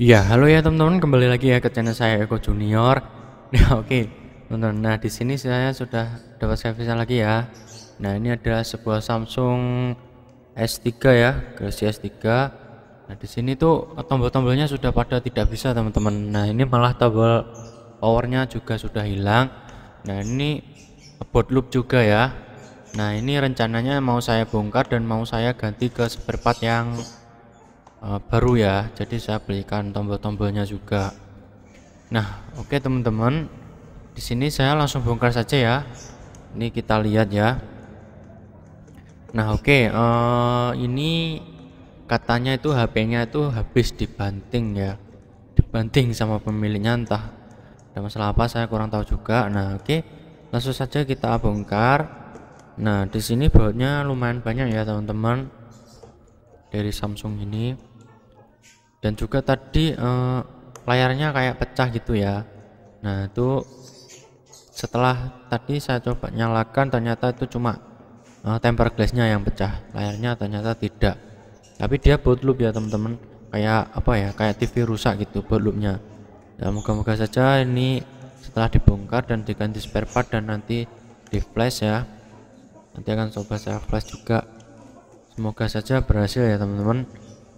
Ya halo ya teman-teman, kembali lagi ya ke channel saya Eko Junior. Nah, oke. Teman-teman, nah di sini saya sudah dapat servisan lagi ya. Nah, ini adalah sebuah Samsung S3 ya, Galaxy S3. Nah, di sini tuh tombol-tombolnya sudah pada tidak bisa, teman-teman. Nah, ini malah tombol powernya juga sudah hilang. Nah, ini boot loop juga ya. Nah, ini rencananya mau saya bongkar dan mau saya ganti ke spare part yang uh, baru ya jadi saya belikan tombol-tombolnya juga nah oke okay, teman-teman di sini saya langsung bongkar saja ya ini kita lihat ya nah oke okay, uh, eh, ini katanya itu HP-nya itu habis dibanting ya dibanting sama pemiliknya entah ada masalah apa saya kurang tahu juga nah oke okay, langsung saja kita bongkar nah di sini bautnya lumayan banyak ya teman-teman dari Samsung ini dan juga tadi eh, layarnya kayak pecah gitu ya nah itu setelah tadi saya coba nyalakan ternyata itu cuma eh, temper glassnya yang pecah layarnya ternyata tidak tapi dia boot loop ya teman-teman kayak apa ya kayak TV rusak gitu boot loopnya ya moga-moga saja ini setelah dibongkar dan diganti spare part dan nanti di flash ya nanti akan coba saya flash juga semoga saja berhasil ya teman-teman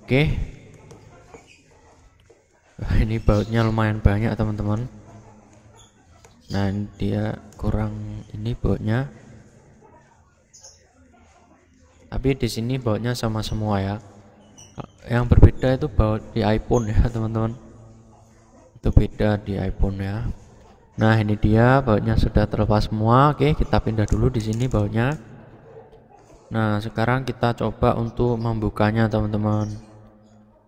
oke ini bautnya lumayan banyak teman-teman nah dia kurang ini bautnya tapi di sini bautnya sama semua ya yang berbeda itu baut di iPhone ya teman-teman itu beda di iPhone ya nah ini dia bautnya sudah terlepas semua oke kita pindah dulu di sini bautnya nah sekarang kita coba untuk membukanya teman-teman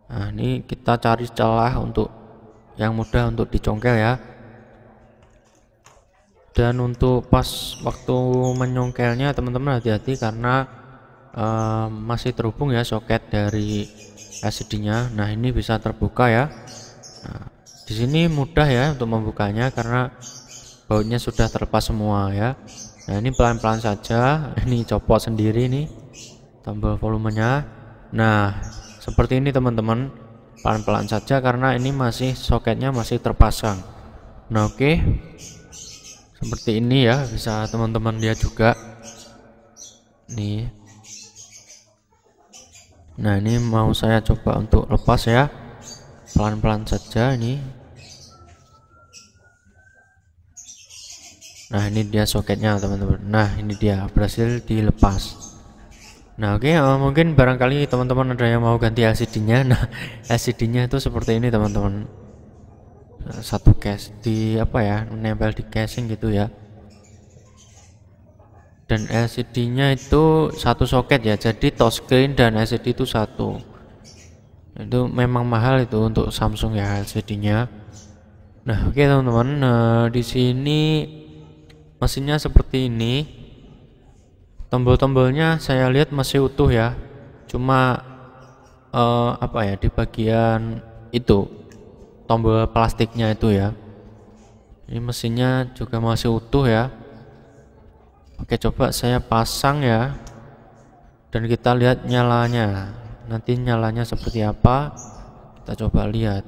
Nah, ini kita cari celah untuk yang mudah untuk dicongkel ya. Dan untuk pas waktu menyongkelnya teman-teman hati-hati karena uh, masih terhubung ya soket dari LCD-nya. Nah, ini bisa terbuka ya. Nah, di sini mudah ya untuk membukanya karena bautnya sudah terlepas semua ya. Nah, ini pelan-pelan saja. Ini copot sendiri nih. Tambah volumenya. Nah, seperti ini teman-teman pelan-pelan saja karena ini masih soketnya masih terpasang nah oke okay. seperti ini ya bisa teman-teman lihat juga nih nah ini mau saya coba untuk lepas ya pelan-pelan saja ini nah ini dia soketnya teman-teman nah ini dia berhasil dilepas Nah oke okay, uh, eh, mungkin barangkali teman-teman ada yang mau ganti LCD-nya. Nah LCD-nya itu seperti ini teman-teman. Nah, satu case di apa ya nempel di casing gitu ya. Dan LCD-nya itu satu soket ya. Jadi touchscreen dan LCD itu satu. Itu memang mahal itu untuk Samsung ya LCD-nya. Nah oke okay, teman-teman Nah di sini mesinnya seperti ini tombol-tombolnya saya lihat masih utuh ya cuma uh, apa ya di bagian itu tombol plastiknya itu ya ini mesinnya juga masih utuh ya Oke coba saya pasang ya dan kita lihat nyalanya nanti nyalanya seperti apa kita coba lihat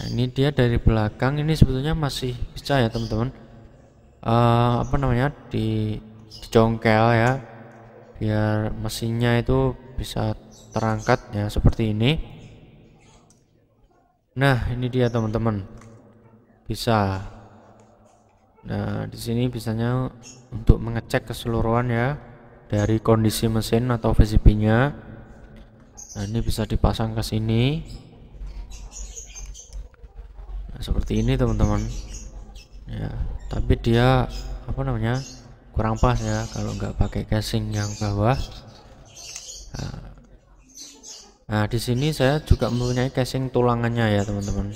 nah ini dia dari belakang ini sebetulnya masih bisa ya teman-teman uh, apa namanya di dicongkel ya biar mesinnya itu bisa terangkat ya seperti ini nah ini dia teman-teman bisa nah di sini bisanya untuk mengecek keseluruhan ya dari kondisi mesin atau vcp nya nah ini bisa dipasang ke sini nah, seperti ini teman-teman ya tapi dia apa namanya kurang pas ya kalau nggak pakai casing yang bawah nah, nah di sini saya juga mempunyai casing tulangannya ya teman-teman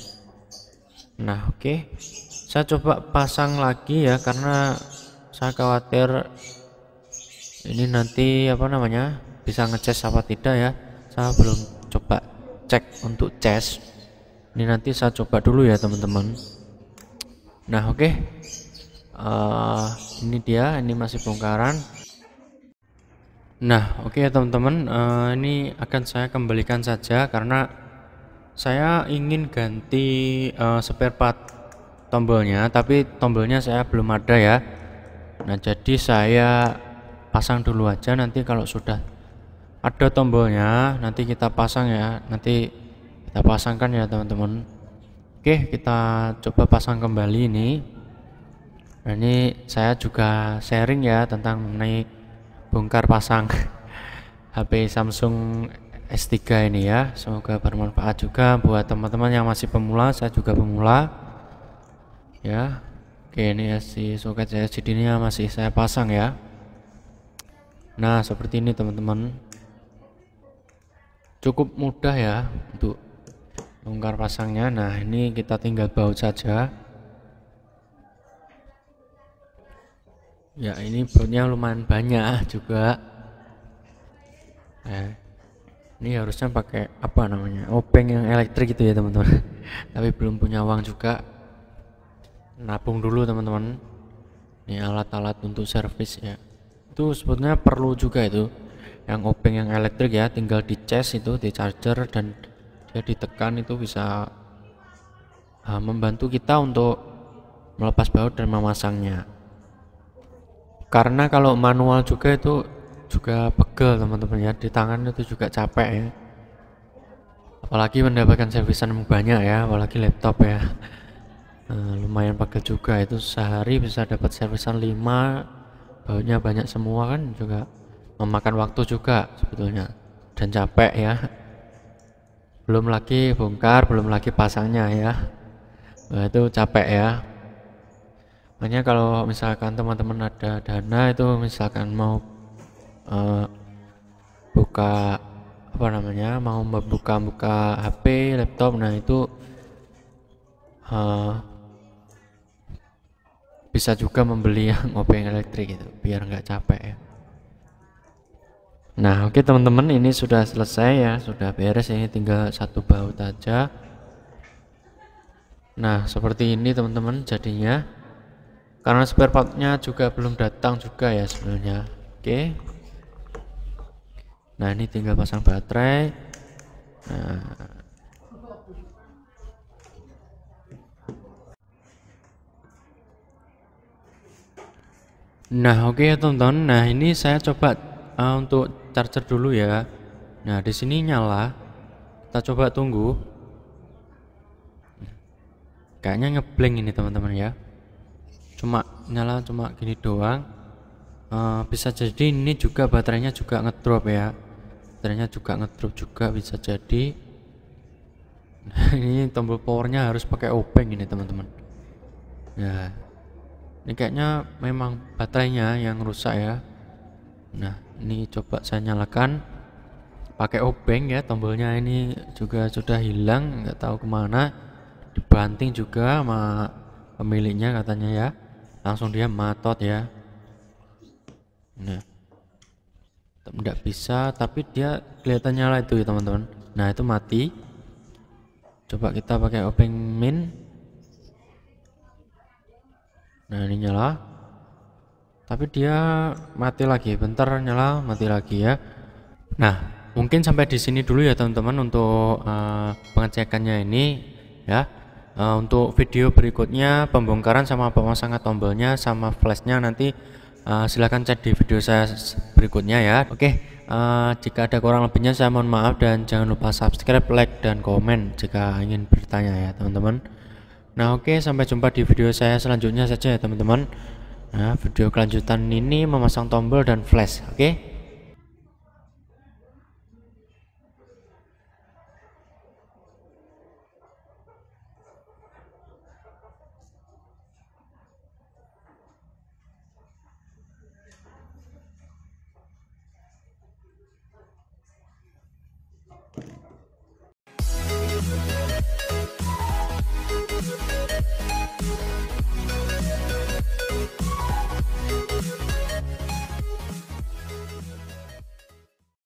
nah oke okay. saya coba pasang lagi ya karena saya khawatir ini nanti apa namanya bisa ngeces apa tidak ya saya belum coba cek untuk chest ini nanti saya coba dulu ya teman-teman nah oke okay uh, ini dia ini masih bongkaran nah oke okay, teman-teman uh, ini akan saya kembalikan saja karena saya ingin ganti uh, spare part tombolnya tapi tombolnya saya belum ada ya nah jadi saya pasang dulu aja nanti kalau sudah ada tombolnya nanti kita pasang ya nanti kita pasangkan ya teman-teman oke kita coba pasang kembali ini ini saya juga sharing ya tentang mengenai bongkar pasang HP Samsung S3 ini ya. Semoga bermanfaat juga buat teman-teman yang masih pemula, saya juga pemula. Ya. Oke, ini ya si soket saya CD-nya masih saya pasang ya. Nah, seperti ini teman-teman. Cukup mudah ya untuk bongkar pasangnya. Nah, ini kita tinggal baut saja. Ya ini bautnya lumayan banyak ah juga. Eh, ini harusnya pakai apa namanya openg oh, yang elektrik gitu ya teman-teman. Tapi belum punya uang juga. Nabung dulu teman-teman. Ini alat-alat untuk servis ya. Itu sebetulnya perlu juga itu. Yang openg yang elektrik ya, tinggal di charge itu, di charger dan dia ditekan itu bisa uh, membantu kita untuk melepas baut dan memasangnya karena kalau manual juga itu juga pegel teman-teman ya di tangan itu juga capek ya apalagi mendapatkan servisan banyak ya apalagi laptop ya eh, lumayan pegel juga itu sehari bisa dapat servisan 5 baunya banyak semua kan juga memakan waktu juga sebetulnya dan capek ya belum lagi bongkar belum lagi pasangnya ya nah, itu capek ya makanya kalau misalkan teman-teman ada dana itu misalkan mau uh, buka apa namanya mau membuka buka HP laptop nah itu uh, bisa juga membeli yang obeng elektrik gitu biar nggak capek ya nah oke okay, teman-teman ini sudah selesai ya sudah beres ini ya, tinggal satu baut aja nah seperti ini teman-teman jadinya karena spare partnya juga belum datang juga ya sebenarnya oke okay. nah ini tinggal pasang baterai nah Nah, oke okay, ya teman-teman. Nah, ini saya coba uh, untuk charger dulu ya. Nah, di sini nyala. Kita coba tunggu. Kayaknya ngeblank ini teman-teman ya cuma nyala cuma gini doang uh, bisa jadi ini juga baterainya juga ngedrop ya baterainya juga ngedrop juga bisa jadi ini tombol powernya harus pakai obeng ini teman-teman ya ini kayaknya memang baterainya yang rusak ya nah ini coba saya nyalakan pakai obeng ya tombolnya ini juga sudah hilang nggak tahu kemana dibanting juga sama pemiliknya katanya ya langsung dia matot ya nah tidak bisa tapi dia kelihatan nyala itu ya teman-teman nah itu mati coba kita pakai open min nah ini nyala tapi dia mati lagi bentar nyala mati lagi ya nah mungkin sampai di sini dulu ya teman-teman untuk uh, pengecekannya ini ya uh, untuk video berikutnya pembongkaran sama pemasangan tombolnya sama flashnya nanti uh, eh, silahkan cek di video saya berikutnya ya oke okay, uh, eh, jika ada kurang lebihnya saya mohon maaf dan jangan lupa subscribe like dan komen jika ingin bertanya ya teman-teman nah oke okay, sampai jumpa di video saya selanjutnya saja ya teman-teman nah video kelanjutan ini memasang tombol dan flash oke okay?